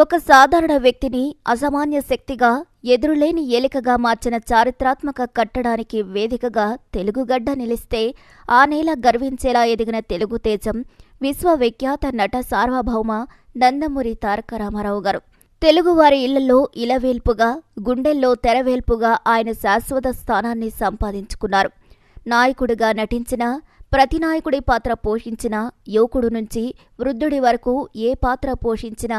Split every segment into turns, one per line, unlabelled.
ఒక సాధారణ వ్యక్తిని అసామాన్య శక్తిగా ఎదురులేని ఏలికగా మార్చిన చారిత్రాత్మక కట్టడానికి వేదికగా తెలుగుగడ్డ నిలిస్తే ఆ నేల గర్వించేలా ఎదిగిన తెలుగు తేజం విశ్వవిఖ్యాత నట సార్వభౌమ నందమూరి తారక రామారావు గారు తెలుగువారి ఇళ్లలో ఇలవేల్పుగా గుండెల్లో తెరవేల్పుగా ఆయన శాశ్వత స్థానాన్ని సంపాదించుకున్నారు నాయకుడిగా నటించిన ప్రతి నాయకుడి పాత్ర పోషించిన యువకుడు నుంచి వృద్ధుడి వరకు ఏ పాత్ర పోషించినా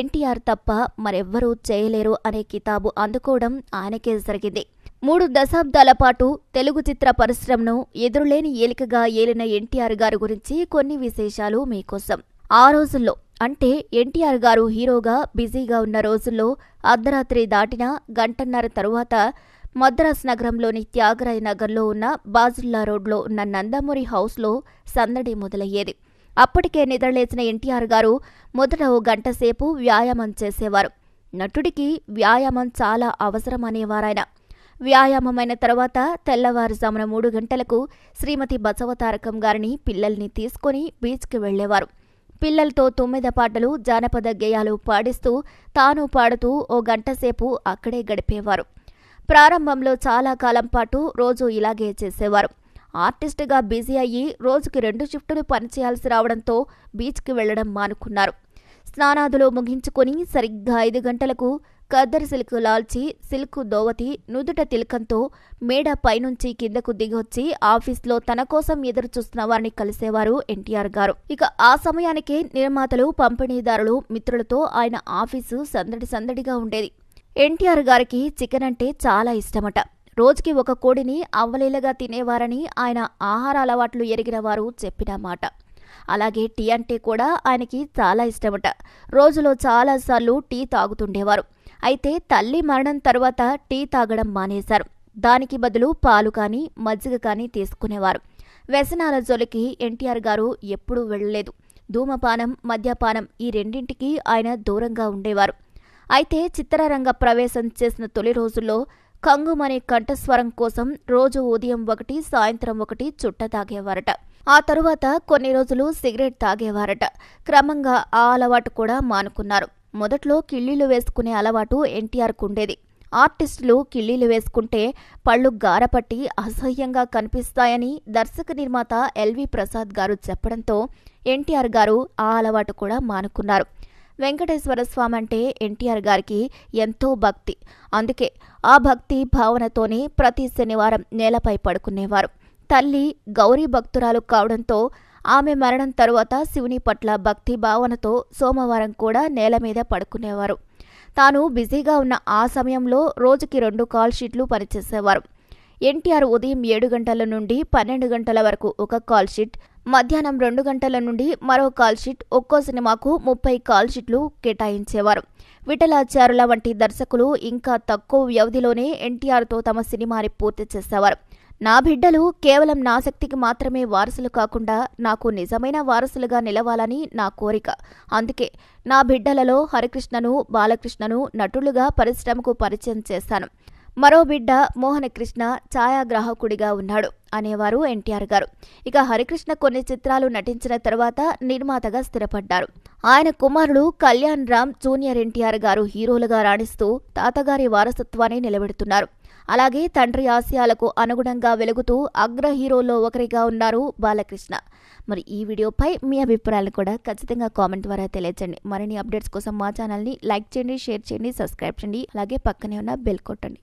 ఎన్టీఆర్ తప్ప మరెవ్వరూ చేయలేరు అనే కితాబు అందుకోవడం ఆయనకే జరిగింది మూడు దశాబ్దాల పాటు తెలుగు చిత్ర పరిశ్రమను ఎదురులేని ఏలికగా ఏలిన ఎన్టీఆర్ గారు గురించి కొన్ని విశేషాలు మీకోసం ఆ రోజుల్లో అంటే ఎన్టీఆర్ గారు హీరోగా బిజీగా ఉన్న రోజుల్లో అర్ధరాత్రి దాటిన గంటన్నర తరువాత మద్రాస్ నగరంలోని త్యాగరాయ నగర్లో ఉన్న బాజుల్లా రోడ్లో ఉన్న నందమూరి హౌస్లో సందడి మొదలయ్యేది అప్పటికే నిద్రలేచిన ఎన్టీఆర్ గారు మొదట ఓ గంట సేపు వ్యాయామం చేసేవారు నటుడికి వ్యాయామం చాలా అవసరం అనేవారాయన వ్యాయామమైన తర్వాత తెల్లవారుజామున మూడు గంటలకు శ్రీమతి బసవతారకం గారిని పిల్లల్ని తీసుకుని బీచ్కి వెళ్లేవారు పిల్లలతో తొమ్మిద పాటలు జానపద గేయాలు పాడిస్తూ తాను పాడుతూ ఓ గంటసేపు అక్కడే గడిపేవారు ప్రారంభంలో చాలా కాలం పాటు రోజు ఇలాగే చేసేవారు ఆర్టిస్ట్గా బిజీ అయ్యి రోజుకి రెండు షిఫ్టులు పనిచేయాల్సి రావడంతో బీచ్కి వెళ్లడం మానుకున్నారు స్నానాదులో ముగించుకొని సరిగ్గా ఐదు గంటలకు కద్దరి సిల్క్ లాల్చి సిల్క్ దోవతి నుదుట తిలకంతో మేడ పైనుంచి కిందకు దిగొచ్చి ఆఫీస్లో తన కోసం ఎదురుచూస్తున్న వారిని కలిసేవారు ఎన్టీఆర్ గారు ఇక ఆ సమయానికే నిర్మాతలు పంపిణీదారులు మిత్రులతో ఆయన ఆఫీసు సందడి సందడిగా ఉండేది ఎన్టీఆర్ గారికి చికెన్ అంటే చాలా ఇష్టమట రోజుకి ఒక కోడిని అవ్వలేలగా తినేవారని ఆయన ఆహార అలవాట్లు ఎరిగిన వారు చెప్పిన మాట అలాగే టీ అంటే కూడా ఆయనకి చాలా ఇష్టమట రోజులో చాలాసార్లు టీ తాగుతుండేవారు అయితే తల్లి మరణం తర్వాత టీ తాగడం మానేశారు దానికి బదులు పాలు కానీ మజ్జిగ కానీ తీసుకునేవారు వ్యసనాల జోలికి ఎన్టీఆర్ గారు ఎప్పుడూ వెళ్ళలేదు ధూమపానం మద్యపానం ఈ రెండింటికి ఆయన దూరంగా ఉండేవారు అయితే చిత్రరంగ ప్రవేశం చేసిన తొలి రోజుల్లో కంగుమనే కంఠస్వరం కోసం రోజు ఉదయం ఒకటి సాయంత్రం ఒకటి చుట్ట తాగేవారట ఆ తరువాత కొన్ని రోజులు సిగరెట్ తాగేవారట క్రమంగా ఆ అలవాటు కూడా మానుకున్నారు మొదట్లో కిళ్ళీలు వేసుకునే అలవాటు ఎన్టీఆర్కు ఉండేది ఆర్టిస్టులు కిళ్ళీలు వేసుకుంటే పళ్ళు గారపట్టి అసహ్యంగా కనిపిస్తాయని దర్శక నిర్మాత ఎల్వి ప్రసాద్ గారు చెప్పడంతో ఎన్టీఆర్ గారు ఆ అలవాటు కూడా మానుకున్నారు వెంకటేశ్వర స్వామి అంటే ఎన్టీఆర్ గారికి ఎంతో భక్తి అందుకే ఆ భక్తి భావనతోనే ప్రతి శనివారం నేలపై పడుకునేవారు తల్లి గౌరీ భక్తురాలు కావడంతో ఆమె మరణం తరువాత శివుని పట్ల భక్తి భావనతో సోమవారం కూడా నేల మీద పడుకునేవారు తాను బిజీగా ఉన్న ఆ సమయంలో రోజుకి రెండు కాల్ షీట్లు పనిచేసేవారు ఎన్టీఆర్ ఉదయం ఏడు గంటల నుండి పన్నెండు గంటల వరకు ఒక కాల్ షీట్ మధ్యాహ్నం రెండు గంటల నుండి మరో కాల్షీట్ ఒక్కో సినిమాకు ముప్పై కాల్షీట్లు కేటాయించేవారు విఠలాచారుల వంటి దర్శకులు ఇంకా తక్కువ వ్యవధిలోనే ఎన్టీఆర్తో తమ సినిమాని పూర్తి చేసేవారు నా బిడ్డలు కేవలం నా శక్తికి మాత్రమే వారసులు కాకుండా నాకు నిజమైన వారసులుగా నిలవాలని నా కోరిక అందుకే నా బిడ్డలలో హరికృష్ణను బాలకృష్ణను నటులుగా పరిశ్రమకు పరిచయం చేశాను మరో బిడ్డ మోహనకృష్ణ ఛాయాగ్రాహకుడిగా ఉన్నాడు అనేవారు ఎన్టీఆర్ గారు ఇక హరికృష్ణ కొన్ని చిత్రాలు నటించిన తర్వాత నిర్మాతగా స్థిరపడ్డారు ఆయన కుమారుడు కళ్యాణ్ రామ్ జూనియర్ ఎన్టీఆర్ గారు హీరోలుగా రాణిస్తూ తాతగారి వారసత్వాన్ని నిలబెడుతున్నారు అలాగే తండ్రి ఆశయాలకు అనుగుణంగా వెలుగుతూ అగ్ర హీరోల్లో ఒకరిగా ఉన్నారు బాలకృష్ణ మరి ఈ వీడియోపై మీ అభిప్రాయాలు కూడా ఖచ్చితంగా కామెంట్ ద్వారా తెలియచండి మరిన్ని అప్డేట్స్ కోసం మా ఛానల్ని లైక్ చేయండి షేర్ చేయండి సబ్స్క్రైబ్ చేయండి అలాగే పక్కనే ఉన్న బెల్ కొట్టండి